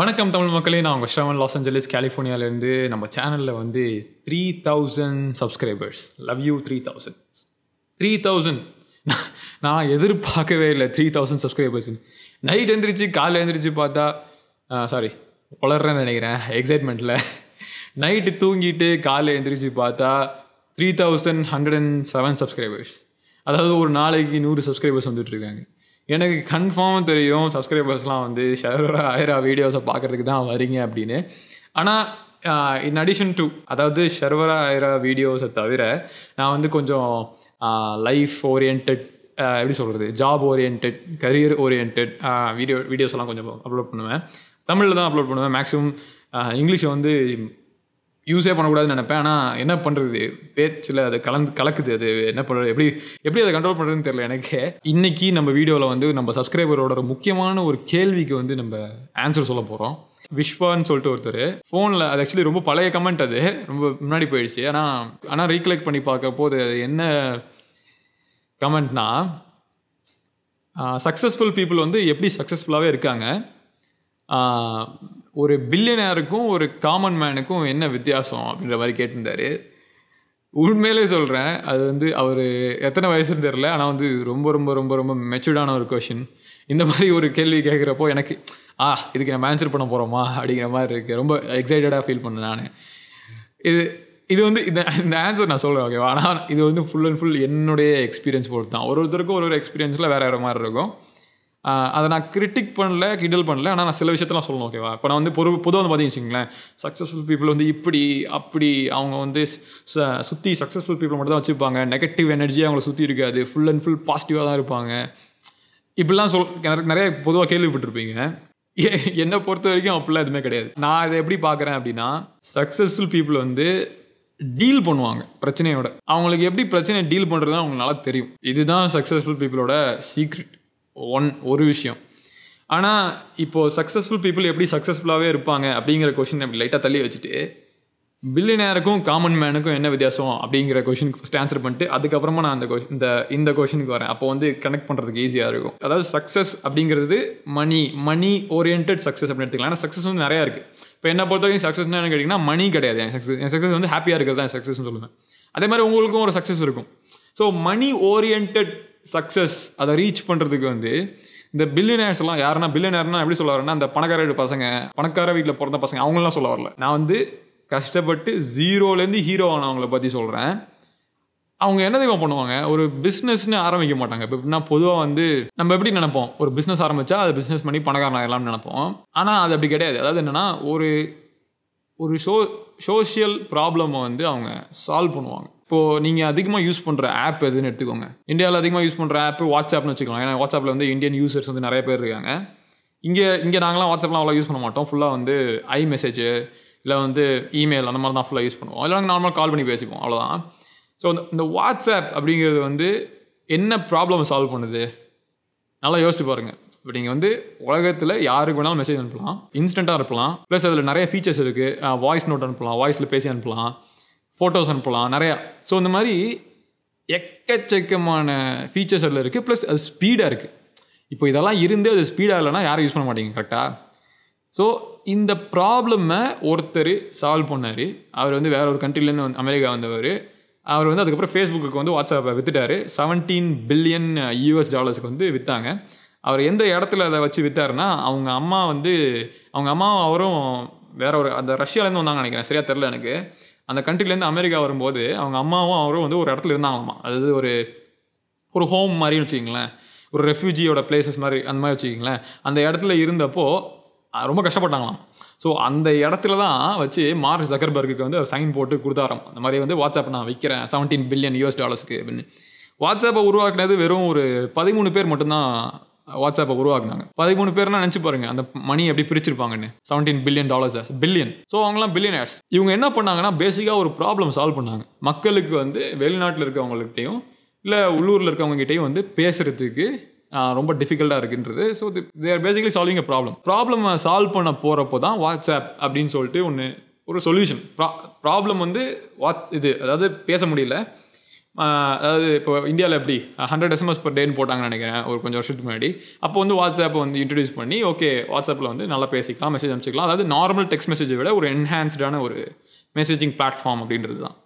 வணக்கம் தமிழ் மக்களே நான் உங்கள் ஷவன் லாஸ் ஏஞ்சலிஸ் கலிஃபோர்னியாவிலேருந்து நம்ம சேனலில் வந்து three thousand subscribers love you three thousand three thousand நான் எதிர்பார்க்கவே இல்லை த்ரீ தௌசண்ட் சப்ஸ்கிரைபர்ஸ் நைட் எழுந்திரிச்சு காலையில் எழுந்திரிச்சு பார்த்தா சாரி வளர்றேன்னு நினைக்கிறேன் எக்ஸைட்மெண்ட்டில் நைட்டு தூங்கிட்டு காலையில் எழுந்திரிச்சு பார்த்தா three thousand hundred and seven subscribers அதாவது ஒரு நாளைக்கு நூறு சப்ஸ்கிரைபர்ஸ் வந்துட்டுருக்காங்க எனக்கு கன்ஃபார்ம் தெரியும் சப்ஸ்கிரைபர்ஸ்லாம் வந்து ஷரோட ஆயிரம் வீடியோஸை பார்க்குறதுக்கு தான் வரீங்க அப்படின்னு ஆனால் இன் அடிஷன் டு அதாவது ஷர்வரா ஆயிர வீடியோஸை தவிர நான் வந்து கொஞ்சம் லைஃப் ஓரியன்ட் எப்படி சொல்கிறது job orient career orient video வீடியோஸ்லாம் கொஞ்சம் அப்லோட் பண்ணுவேன் தமிழில் தான் அப்லோட் பண்ணுவேன் மேக்ஸிமம் இங்கிலீஷை வந்து யூஸே பண்ணக்கூடாதுன்னு நினைப்பேன் ஆனால் என்ன பண்ணுறது பேச்சில் அது கலந்து கலக்குது அது என்ன பண்ணுறது எப்படி எப்படி அதை கண்ட்ரோல் பண்ணுறதுன்னு தெரியல எனக்கு இன்றைக்கி நம்ம வீடியோவில் வந்து நம்ம சப்ஸ்கிரைபரோட முக்கியமான ஒரு கேள்விக்கு வந்து நம்ம ஆன்சர் சொல்ல போகிறோம் விஷ்வான்னு சொல்லிட்டு ஒருத்தர் ஃபோனில் அது ஆக்சுவலி ரொம்ப பழைய கமெண்ட் அது ரொம்ப முன்னாடி போயிடுச்சு ஆனால் ஆனால் ரீகலெக்ட் பண்ணி பார்க்க போது அது என்ன கமெண்ட்னா சக்ஸஸ்ஃபுல் பீப்புள் வந்து எப்படி சக்ஸஸ்ஃபுல்லாகவே இருக்காங்க ஒரு பில்லியனருக்கும் ஒரு காமன் மேனுக்கும் என்ன வித்தியாசம் அப்படின்ற மாதிரி கேட்டிருந்தாரு உண்மையிலே சொல்கிறேன் அது வந்து அவர் எத்தனை வயசுன்னு தெரில ஆனால் வந்து ரொம்ப ரொம்ப ரொம்ப ரொம்ப மெச்சூர்டான ஒரு கொஷின் இந்த மாதிரி ஒரு கேள்வி கேட்குறப்போ எனக்கு ஆ இதுக்கு நம்ம ஆன்சர் பண்ண போகிறோமா அப்படிங்கிற மாதிரி இருக்குது ரொம்ப எக்ஸைட்டடாக ஃபீல் பண்ணேன் நான் இது இது வந்து இந்த இந்த ஆன்சர் நான் சொல்கிறேன் ஓகேவா ஆனால் இது வந்து ஃபுல் அண்ட் ஃபுல் என்னுடைய எக்ஸ்பீரியன்ஸ் பொறுத்து தான் ஒரு ஒருத்தருக்கும் ஒரு ஒரு எக்ஸ்பீரியன்ஸில் வேறு வேறு மாதிரி இருக்கும் அதை நான் கிரிட்டிக் பண்ணல கிண்டல் பண்ணல ஆனால் நான் சில விஷயத்தெல்லாம் சொல்லணும் ஓகேவா இப்போ நான் வந்து பொரு பொதுவாக வந்து பார்த்தீங்கன்னு வச்சுங்களேன் சக்ஸஸ்ஃபுல் பீப்புள் வந்து இப்படி அப்படி அவங்க வந்து சுற்றி சக்ஸஸ்ஃபுல் பீப்புள் மட்டும் தான் வச்சுருப்பாங்க நெகட்டிவ் எனர்ஜி அவங்கள சுற்றி இருக்காது ஃபுல் அண்ட் ஃபுல் பாசிட்டிவாக தான் இருப்பாங்க இப்படிலாம் சொல் நிறைய பொதுவாக கேள்விப்பட்டிருப்பீங்க என்னை பொறுத்த வரைக்கும் அப்படிலாம் எதுவுமே கிடையாது நான் அதை எப்படி பார்க்குறேன் அப்படின்னா சக்ஸஸ்ஃபுல் பீப்புள் வந்து டீல் பண்ணுவாங்க பிரச்சனையோட அவங்களுக்கு எப்படி பிரச்சனையை டீல் பண்ணுறதுன்னு அவங்களுக்கு நல்லா தெரியும் இதுதான் சக்ஸஸ்ஃபுல் பீப்புளோட சீக்ரெட் ஒன் ஒரு விஷயம் ஆனால் இப்போது சக்ஸஸ்ஃபுல் பீப்புள் எப்படி சக்ஸஸ்ஃபுல்லாகவே இருப்பாங்க அப்படிங்கிற கொஷின் அப்படி லைட்டாக தள்ளி வச்சுட்டு பில்லினேருக்கும் காமன் மேனுக்கும் என்ன வித்தியாசம் அப்படிங்கிற கொஷினுக்கு ஃபஸ்ட் ஆன்சர் பண்ணிட்டு அதுக்கப்புறமா நான் அந்த கொஷின் இந்த இந்த கொஷினுக்கு வரேன் அப்போ வந்து கனெக்ட் பண்ணுறதுக்கு ஈஸியாக இருக்கும் அதாவது சக்ஸஸ் அப்படிங்கிறது மணி மணி ஓரியன்ட் சக்ஸஸ் அப்படின்னு எடுத்துக்கலாம் ஆனால் சக்ஸஸ் வந்து நிறையா இருக்குது இப்போ என்ன பொறுத்த வரைக்கும் சக்ஸஸ்னு என்ன கேட்டிங்கன்னா மணி கிடையாது என் சக்ஸஸ் என் சக்ஸஸ் வந்து ஹாப்பியாக இருக்கிறது தான் சக்ஸஸ்னு சொல்லுவேன் அதே மாதிரி உங்களுக்கும் ஒரு சக்ஸஸ் இருக்கும் ஸோ மணி ஓரியன்ட் சக்ஸஸ் அதை ரீச் பண்ணுறதுக்கு வந்து இந்த எல்லாம் யாருன்னா பில்லியனர்னா எப்படி சொல்ல வரேன்னா அந்த பணக்கார வீட்டு பசங்க பணக்கார வீட்டில் பிறந்த பசங்க அவங்களாம் சொல்ல வரல நான் வந்து கஷ்டப்பட்டு ஜீரோலேருந்து ஹீரோ ஆனவங்களை பற்றி சொல்கிறேன் அவங்க என்ன தெய்வம் பண்ணுவாங்க ஒரு பிஸ்னஸ்னு ஆரம்பிக்க மாட்டாங்க இப்போ எப்படின்னா பொதுவாக வந்து நம்ம எப்படி நினைப்போம் ஒரு பிஸ்னஸ் ஆரம்பித்தா அது பிஸ்னஸ் பண்ணி பணக்காரன் ஆகலாம்னு நினைப்போம் ஆனால் அது அப்படி கிடையாது அதாவது என்னென்னா ஒரு ஒரு சோ சோஷியல் ப்ராப்ளமை வந்து அவங்க சால்வ் பண்ணுவாங்க இப்போது நீங்கள் அதிகமாக யூஸ் பண்ணுற ஆப் எதுன்னு எடுத்துக்கோங்க இந்தியாவில் அதிகமாக யூஸ் பண்ணுற ஆப் வாட்ஸ்அப்னு வச்சுக்கலாம் ஏன்னா வாட்ஸ்அப்பில் வந்து இந்தியன் யூசர்ஸ் வந்து நிறைய பேர் இருக்காங்க இங்கே இங்கே நாங்களாம் வாட்ஸ்அப்லாம் அவ்வளோ யூஸ் பண்ண மாட்டோம் ஃபுல்லாக வந்து ஐ மெசேஜ் இல்லை வந்து இமெயில் அந்த மாதிரி தான் ஃபுல்லாக யூஸ் பண்ணுவோம் இல்லை நாங்கள் நார்மலாக கால் பண்ணி பேசிப்போம் அவ்வளோதான் ஸோ இந்த வாட்ஸ்அப் அப்படிங்கிறது வந்து என்ன ப்ராப்ளம் சால்வ் பண்ணுது நல்லா யோசிச்சு பாருங்கள் இப்போ நீங்கள் வந்து உலகத்தில் யாருக்கு வேணாலும் மெசேஜ் அனுப்பலாம் இன்ஸ்டண்ட்டாக இருக்கலாம் ப்ளஸ் அதில் நிறைய ஃபீச்சர்ஸ் இருக்குது வாய்ஸ் நோட் அனுப்பலாம் வாய்ஸில் பேசி அனுப்பலாம் ஃபோட்டோஸ் அனுப்பலாம் நிறையா ஸோ இந்த மாதிரி எக்கச்சக்கமான ஃபீச்சர்ஸ் அதில் இருக்குது ப்ளஸ் அது ஸ்பீடாக இருக்குது இப்போ இதெல்லாம் இருந்து அது ஸ்பீடாக இல்லைனா யாரும் யூஸ் பண்ண மாட்டேங்க கரெக்டாக ஸோ இந்த ப்ராப்ளம்மை ஒருத்தர் சால்வ் பண்ணார் அவர் வந்து வேற ஒரு கண்ட்ரிலேருந்து வந்து அமெரிக்கா வந்தவர் அவர் வந்து அதுக்கப்புறம் ஃபேஸ்புக்கு வந்து வாட்ஸ்அப்பை விற்றுட்டார் செவன்டீன் பில்லியன் யூஎஸ் டாலர்ஸுக்கு வந்து விற்றாங்க அவர் எந்த இடத்துல அதை வச்சு விற்றாருன்னா அவங்க அம்மா வந்து அவங்க அம்மாவும் அவரும் வேற ஒரு அந்த ரஷ்யாலேருந்து வந்தாங்க நினைக்கிறேன் சரியாக தெரில எனக்கு அந்த கண்ட்ரிலேருந்து அமெரிக்கா வரும்போது அவங்க அம்மாவும் அவரும் வந்து ஒரு இடத்துல இருந்தாங்களாம் அதாவது ஒரு ஒரு ஹோம் மாதிரி வச்சுக்கிங்களேன் ஒரு ரெஃப்யூஜியோட பிளேசஸ் மாதிரி அந்த மாதிரி வச்சுக்கிங்களேன் அந்த இடத்துல இருந்தப்போ ரொம்ப கஷ்டப்பட்டாங்களாம் ஸோ அந்த இடத்துல தான் வச்சு மார்க் ஜக்கர்பர்க்கு வந்து சைன் போட்டு கொடுத்தாரோம் அந்த மாதிரி வந்து வாட்ஸ்அப் நான் விற்கிறேன் செவன்டீன் பில்லியன் யூஎஸ் டாலர்ஸ்க்கு அப்படின்னு வாட்ஸ்அப்பை உருவாக்குனது வெறும் ஒரு பதிமூணு பேர் மட்டும்தான் வாட்ஸ்அப்பை உருவாக்குனாங்க பதிமூணு பேர்னா நினச்சி பாருங்க அந்த மணி எப்படி பிரிச்சிருப்பாங்கன்னு seventeen billion dollars billion so அவங்களாம் பில்லியனர்ஸ் இவங்க என்ன பண்ணாங்கன்னா பேசிக்காக ஒரு ப்ராப்ளம் சால்வ் பண்ணாங்க மக்களுக்கு வந்து வெளிநாட்டில் இருக்கவங்ககிட்டையும் இல்லை உள்ளூரில் இருக்கவங்ககிட்டையும் வந்து பேசுகிறதுக்கு ரொம்ப டிஃபிகல்ட்டாக இருக்குன்றது so they are basically solving a problem problem solve பண்ண போகிறப்போ தான் வாட்ஸ்அப் அப்படின்னு சொல்லிட்டு ஒன்று ஒரு சொல்யூஷன் ப்ரா ப்ராப்ளம் வந்து வாட்ஸ் இது அதாவது பேச முடியல அதாவது இப்போ இந்தியாவில் எப்படி ஹண்ட்ரட் எஸ்எம்எஸ் பர் டேன்னு போட்டாங்கன்னு நினைக்கிறேன் ஒரு கொஞ்சம் வருஷத்துக்கு முன்னாடி அப்போ வந்து வாட்ஸ்அப்பை வந்து இன்ட்ரடியூஸ் பண்ணி ஓகே வாட்ஸ்அப்பில் வந்து நல்லா பேசிக்கலாம் மெசேஜ் அனுப்பிச்சிக்கலாம் அதாவது நார்மல் டெக்ஸ்ட் மெசேஜை விட ஒரு என்ஹான்ஸ்டான ஒரு மெசேஜிங் பிளாட்ஃபார்ம் அப்படின்றது தான்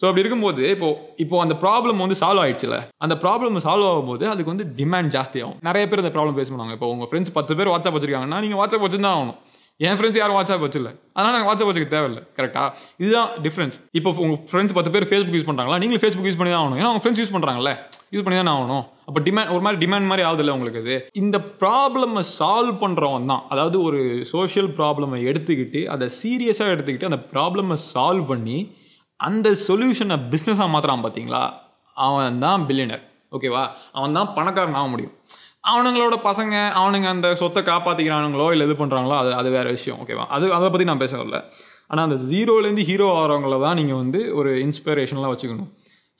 ஸோ அப்படி இருக்கும்போது இப்போ இப்போ அந்த ப்ராப்ளம் வந்து சால்வ் ஆயிடுச்சுல அந்த ப்ராப்ளம் சால்வ் ஆகும்போது அதுக்கு வந்து டிமாண்ட் ஜாஸ்தியாகும் நிறைய பேர் அந்த ப்ராப்ளம் பேசுவாங்க இப்போ உங்கள் ஃப்ரெண்ட்ஸ் பத்து பேர் வாட்ஸ்அப் வச்சிருக்காங்கன்னா நீங்கள் வாட்ஸ்அப் வச்சுருந்தான் ஆகணும் என் ஃப்ரெண்ட்ஸ் யாரும் வாட்ஸ்அப் இல்லை அதனால் எனக்கு வாட்ஸ்அப் வச்சுக்க தேவையில்லை கரெக்டாக இதுதான் டிஃப்ரென்ஸ் இப்போ உங்கள் ஃப்ரெண்ட்ஸ் பத்து பேர் ஃபேஸ்புக் யூஸ் பண்ணுறாங்களா நீங்கள் ஃபேஸ்புக் யூஸ் பண்ணி தான் ஆகணும் ஏன்னா உங்கள் ஃப்ரெண்ட்ஸ் யூஸ் பண்ணுறாங்கல்ல யூஸ் பண்ணி தான் ஆகணும் அப்போ டிமாண்ட் ஒரு மாதிரி டிமாண்ட் மாதிரி இல்லை உங்களுக்கு அது இந்த ப்ராப்ளமை சால்வ் பண்ணுறவன் தான் அதாவது ஒரு சோஷியல் ப்ராப்ளமை எடுத்துக்கிட்டு அதை சீரியஸாக எடுத்துக்கிட்டு அந்த ப்ராப்ளமை சால்வ் பண்ணி அந்த சொல்யூஷனை பிஸ்னஸாக மாற்றுறான் பார்த்தீங்களா அவன் தான் பில்லியனர் ஓகேவா அவன் தான் பணக்காரன் ஆக முடியும் அவனுங்களோட பசங்க அவனுங்க அந்த சொத்தை காப்பாற்றிக்கிறானுங்களோ இல்லை இது பண்ணுறாங்களோ அது அது வேறு விஷயம் ஓகேவா அது அதை பற்றி நான் பேச வரல ஆனால் அந்த ஜீரோலேருந்து ஹீரோ ஆகிறவங்கள தான் நீங்கள் வந்து ஒரு இன்ஸ்பிரேஷன்லாம் வச்சுக்கணும்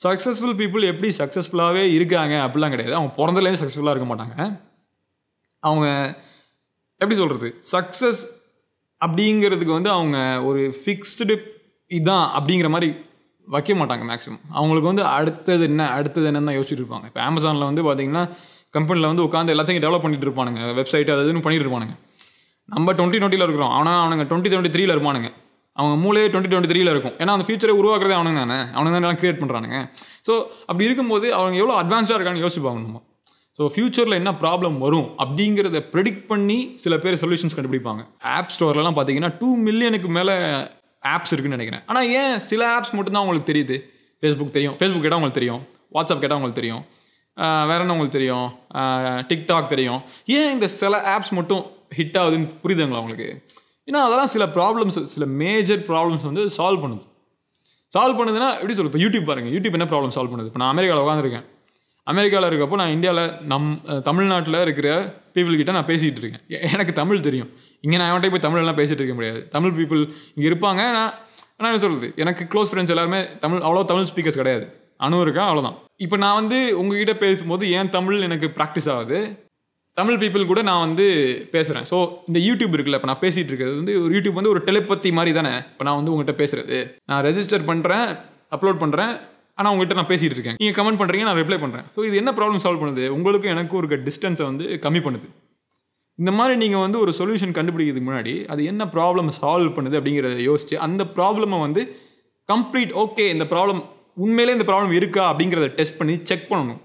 சக்ஸஸ்ஃபுல் பீப்புள் எப்படி சக்ஸஸ்ஃபுல்லாகவே இருக்காங்க அப்படிலாம் கிடையாது அவங்க பிறந்தலேருந்து சக்ஸஸ்ஃபுல்லாக இருக்க மாட்டாங்க அவங்க எப்படி சொல்கிறது சக்ஸஸ் அப்படிங்கிறதுக்கு வந்து அவங்க ஒரு ஃபிக்ஸ்டு இதான் அப்படிங்கிற மாதிரி வைக்க மாட்டாங்க மேக்ஸிமம் அவங்களுக்கு வந்து அடுத்தது என்ன அடுத்தது என்னென்னு யோசிச்சுட்டு இருப்பாங்க இப்போ அமேசானில் வந்து பார்த்திங்கன்னா கம்பெனியில் வந்து உட்காந்து எல்லாத்தையும் டெவலப் பண்ணிட்டு இருப்பானுங்க வெப்சைட் அது இதுன்னு பண்ணிட்டு இருப்பானுங்க நம்ம டுவெண்ட்டி டுவெண்ட்டியில் இருக்கிறோம் ஆனால் அவனுங்க டுவெண்ட்டி டுவெண்ட்டி த்ரீல இருப்பானுங்க அவங்க மூலையே டுவெண்ட்டி டுவெண்ட்டி த்ரீல இருக்கும் ஏன்னா அந்த ஃபியூச்சரை உருவாக்குறதே அவனுங்க தானே அவனுங்க தான் எல்லாம் கிரியேட் பண்ணுறானுங்க ஸோ அப்படி இருக்கும்போது அவங்க எவ்வளோ அட்வான்ஸ்டாக இருக்கான்னு யோசிப்பாங்க நம்ம ஸோ ஃப்யூச்சரில் என்ன ப்ராப்ளம் வரும் அப்படிங்கிறத ப்ரெடிக்ட் பண்ணி சில பேர் சொல்யூஷன்ஸ் கண்டுபிடிப்பாங்க ஆப் ஸ்டோர்லலாம் பார்த்தீங்கன்னா டூ மில்லியனுக்கு மேலே ஆப்ஸ் இருக்குன்னு நினைக்கிறேன் ஆனால் ஏன் சில ஆப்ஸ் மட்டும்தான் உங்களுக்கு தெரியுது ஃபேஸ்புக் தெரியும் ஃபேஸ்புக் கேட்டால் உங்களுக்கு தெரியும் வாட்ஸ்அப் கேட்டால் உங்களுக்கு தெரியும் வேற என்ன உங்களுக்கு தெரியும் டிக்டாக் தெரியும் ஏன் இந்த சில ஆப்ஸ் மட்டும் ஹிட் ஆகுதுன்னு புரியுதுங்களா உங்களுக்கு ஏன்னா அதெல்லாம் சில ப்ராப்ளம்ஸ் சில மேஜர் ப்ராப்ளம்ஸ் வந்து சால்வ் பண்ணுது சால்வ் பண்ணுதுன்னா எப்படி சொல்லு இப்போ யூடியூப் பாருங்கள் யூடியூப் என்ன ப்ராப்ளம் சால்வ் பண்ணுது இப்போ நான் அமெரிக்காவில் உட்காந்துருக்கேன் அமெரிக்காவில் இருக்கப்போ நான் இந்தியாவில் நம் தமிழ்நாட்டில் இருக்கிற பீப்புள்கிட்ட நான் பேசிகிட்டு இருக்கேன் எனக்கு தமிழ் தெரியும் இங்கே நான் அவன்கிட்ட போய் தமிழெல்லாம் பேசிகிட்டு இருக்க முடியாது தமிழ் பீப்புள் இங்கே இருப்பாங்க நான் நான் என்ன சொல்கிறது எனக்கு க்ளோஸ் ஃப்ரெண்ட்ஸ் எல்லாருமே தமிழ் அவ்வளோ தமிழ் ஸ்பீக்கர்ஸ் கிடையாது அணு இருக்கா அவ்வளோதான் இப்போ நான் வந்து உங்ககிட்ட பேசும்போது ஏன் தமிழ் எனக்கு ப்ராக்டிஸ் ஆகுது தமிழ் பீப்புள் கூட நான் வந்து பேசுகிறேன் ஸோ இந்த யூடியூப் இருக்குல்ல இப்போ நான் பேசிகிட்டு இருக்கிறது வந்து ஒரு யூடியூப் வந்து ஒரு டெலிபத்தி மாதிரி தானே இப்போ நான் வந்து உங்கள்கிட்ட பேசுகிறது நான் ரெஜிஸ்டர் பண்ணுறேன் அப்லோட் பண்ணுறேன் ஆனால் உங்கள்கிட்ட நான் பேசிகிட்டு இருக்கேன் நீங்கள் கமெண்ட் பண்ணுறீங்க நான் ரிப்ளை பண்ணுறேன் ஸோ இது என்ன ப்ராப்ளம் சால்வ் பண்ணுது உங்களுக்கும் எனக்கும் ஒரு டிஸ்டன்ஸை வந்து கம்மி பண்ணுது இந்த மாதிரி நீங்கள் வந்து ஒரு சொல்யூஷன் கண்டுபிடிக்கிறதுக்கு முன்னாடி அது என்ன ப்ராப்ளம் சால்வ் பண்ணுது அப்படிங்கிறத யோசித்து அந்த ப்ராப்ளமை வந்து கம்ப்ளீட் ஓகே இந்த ப்ராப்ளம் உண்மையிலே இந்த ப்ராப்ளம் இருக்கா அப்படிங்கிறத டெஸ்ட் பண்ணி செக் பண்ணணும்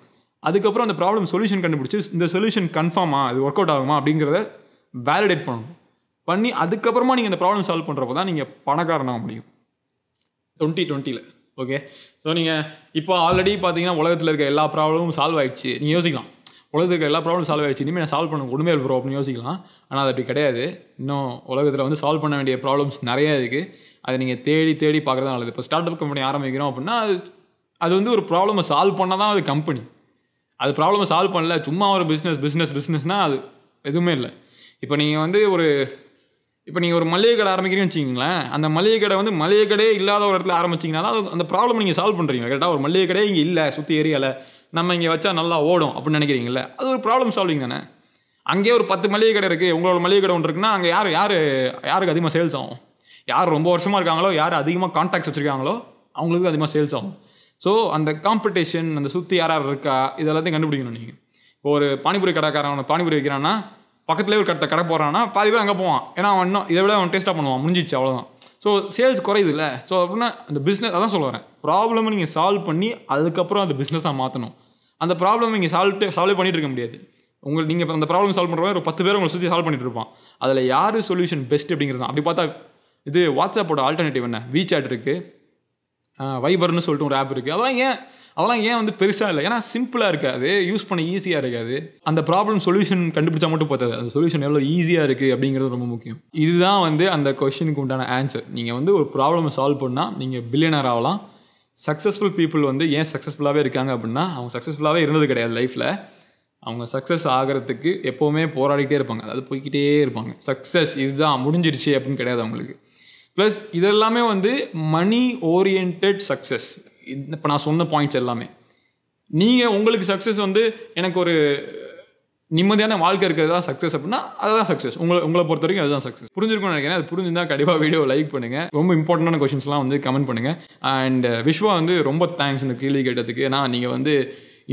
அதுக்கப்புறம் அந்த ப்ராப்ளம் சொல்யூஷன் கண்டுபிடிச்சி இந்த சொல்யூஷன் கன்ஃபார்மாக அது ஒர்க் அவுட் ஆகுமா அப்படிங்கிறத வேலிடேட் பண்ணணும் பண்ணி அதுக்கப்புறமா நீங்கள் இந்த ப்ராப்ளம் சால்வ் பண்ணுறப்போ தான் நீங்கள் பணக்காரனாக முடியும் டுவெண்ட்டி டுவெண்ட்டியில் ஓகே ஸோ நீங்கள் இப்போ ஆல்ரெடி பார்த்தீங்கன்னா உலகத்தில் இருக்க எல்லா ப்ராப்ளமும் சால்வ் ஆகிடுச்சு நீங்கள் யோசிக்கலாம் உலகத்துக்கு எல்லா ப்ராப்ளம் சால்வ் ஆகிடுச்சு இனிமேல் நான் சால்வ் பண்ண கொடுமையாக ப்ரோ அப்படின்னு யோசிக்கலாம் ஆனால் அது அப்படி கிடையாது இன்னும் உலகத்தில் வந்து சால்வ் பண்ண வேண்டிய ப்ராப்ளம்ஸ் நிறையா இருக்குது அதை நீங்கள் தேடி தேடி பார்க்குறது நல்லது இப்போ ஸ்டார்ட் அப் கம்பெனி ஆரம்பிக்கிறோம் அப்படின்னா அது அது வந்து ஒரு ப்ராப்ளமை சால்வ் பண்ணால் தான் அது கம்பெனி அது ப்ராப்ளமை சால்வ் பண்ணல சும்மா ஒரு பிஸ்னஸ் பிஸ்னஸ் பிஸ்னஸ்னால் அது எதுவுமே இல்லை இப்போ நீங்கள் வந்து ஒரு இப்போ நீங்கள் ஒரு மளிகை கடை ஆரம்பிக்கிறீங்கன்னு வச்சிங்களேன் அந்த மளிகை கடை வந்து மளிகை கடையே இல்லாத ஒரு இடத்துல ஆரம்பிச்சிங்கன்னா தான் அந்த ப்ராப்ளம் நீங்கள் சால்வ் பண்ணுறீங்க கரெக்டாக ஒரு மளிகை கடையே இங்கே இல்லை சுற்றி ஏரியாவில் நம்ம இங்கே வச்சா நல்லா ஓடும் அப்படின்னு நினைக்கிறீங்களே அது ஒரு ப்ராப்ளம் சால்விங் தானே அங்கேயே ஒரு பத்து மளிகை கடை இருக்குது உங்களோட மளிகை கடை ஒன்று இருக்குன்னா அங்கே யார் யார் யாருக்கு அதிகமாக சேல்ஸ் ஆகும் யார் ரொம்ப வருஷமாக இருக்காங்களோ யார் அதிகமாக கான்டாக்ட்ஸ் வச்சுருக்காங்களோ அவங்களுக்கு அதிகமாக சேல்ஸ் ஆகும் ஸோ அந்த காம்படிஷன் அந்த சுற்றி யார் யார் இருக்கா இது எல்லாத்தையும் கண்டுபிடிக்கணும் நீங்கள் ஒரு பானிபூரி கடைக்காரன் பானிபுரி வைக்கிறான்னா பக்கத்துலேயே ஒரு கடத்த கடை போகிறான்னா பாதி பேர் அங்கே போவான் ஏன்னா அவன் இன்னும் இதை விட அவன் டேஸ்ட்டாக பண்ணுவான் முடிஞ்சிச்சு அவ்வளோதான் ஸோ சேல்ஸ் இல்லை ஸோ அப்படின்னா அந்த பிஸ்னஸ் அதான் சொல்ல வரேன் ப்ராப்ளமை நீங்கள் சால்வ் பண்ணி அதுக்கப்புறம் அந்த பிஸ்னஸாக மாற்றணும் அந்த ப்ராப்ளம் நீங்கள் சால்வ் சால்வ் பண்ணிட்டு இருக்க முடியாது உங்களுக்கு நீங்கள் அந்த ப்ராப்ளம் சால்வ் பண்ணுற ஒரு பத்து பேர் உங்களை சுற்றி சால்வ் பண்ணிட்டு இருப்பான் அதில் யார் சொல்யூஷன் பெஸ்ட் அப்படிங்கிறது தான் அப்படி பார்த்தா இது வாட்ஸ்அப்போட ஆல்டர்னேட்டிவ் என்ன வீசாட் இருக்குது வைபர்னு சொல்லிட்டு ஒரு ஆப் இருக்குது அதெல்லாம் ஏன் அதெல்லாம் ஏன் வந்து பெருசாக இல்லை ஏன்னா சிம்பிளாக இருக்காது யூஸ் பண்ண ஈஸியாக இருக்காது அந்த ப்ராப்ளம் சொல்யூஷன் கண்டுபிடிச்சா மட்டும் பார்த்தாது அந்த சொல்யூஷன் எவ்வளோ ஈஸியாக இருக்குது அப்படிங்கிறது ரொம்ப முக்கியம் இதுதான் வந்து அந்த கொஷினுக்கு உண்டான ஆன்சர் நீங்கள் வந்து ஒரு ப்ராப்ளம் சால்வ் பண்ணால் நீங்கள் பில்லியனர் ஆகலாம் சக்ஸஸ்ஃபுல் பீப்புள் வந்து ஏன் சக்ஸஸ்ஃபுல்லாகவே இருக்காங்க அப்படின்னா அவங்க சக்ஸஸ்ஃபுல்லாகவே இருந்தது கிடையாது லைஃப்பில் அவங்க சக்ஸஸ் ஆகிறதுக்கு எப்போவுமே போராடிக்கிட்டே இருப்பாங்க அதாவது போய்கிட்டே இருப்பாங்க சக்ஸஸ் இதுதான் முடிஞ்சிருச்சு அப்படின்னு கிடையாது அவங்களுக்கு ப்ளஸ் இதெல்லாமே வந்து மணி ஓரியன்ட் சக்ஸஸ் இப்போ நான் சொன்ன பாயிண்ட்ஸ் எல்லாமே நீங்கள் உங்களுக்கு சக்ஸஸ் வந்து எனக்கு ஒரு நிம்மதியான வாழ்க்கை இருக்கிறது தான் சக்ஸஸ் அப்படின்னா அதுதான் சக்ஸஸ் உங்களை உங்களை பொறுத்த வரைக்கும் அதுதான் சக்ஸஸ் புரிஞ்சிருக்கும்னு நினைக்கிறேன் அது புரிஞ்சுதான் கண்டிப்பாக வீடியோ லைக் பண்ணுங்கள் ரொம்ப இம்பார்ட்டண்டான கொஷின்ஸ்லாம் வந்து கமெண்ட் பண்ணுங்கள் அண்ட் விஸ்வா வந்து ரொம்ப தேங்க்ஸ் இந்த கேள்வி கேட்டதுக்கு ஏன்னா நீங்கள் வந்து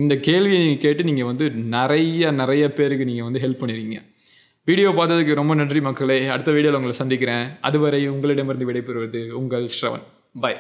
இந்த கேள்வியை கேட்டு நீங்கள் வந்து நிறைய நிறைய பேருக்கு நீங்கள் வந்து ஹெல்ப் பண்ணிடுவீங்க வீடியோ பார்த்ததுக்கு ரொம்ப நன்றி மக்களே அடுத்த வீடியோவில் உங்களை சந்திக்கிறேன் அதுவரை உங்களிடமிருந்து விடைபெறுவது உங்கள் ஸ்ரவன் பை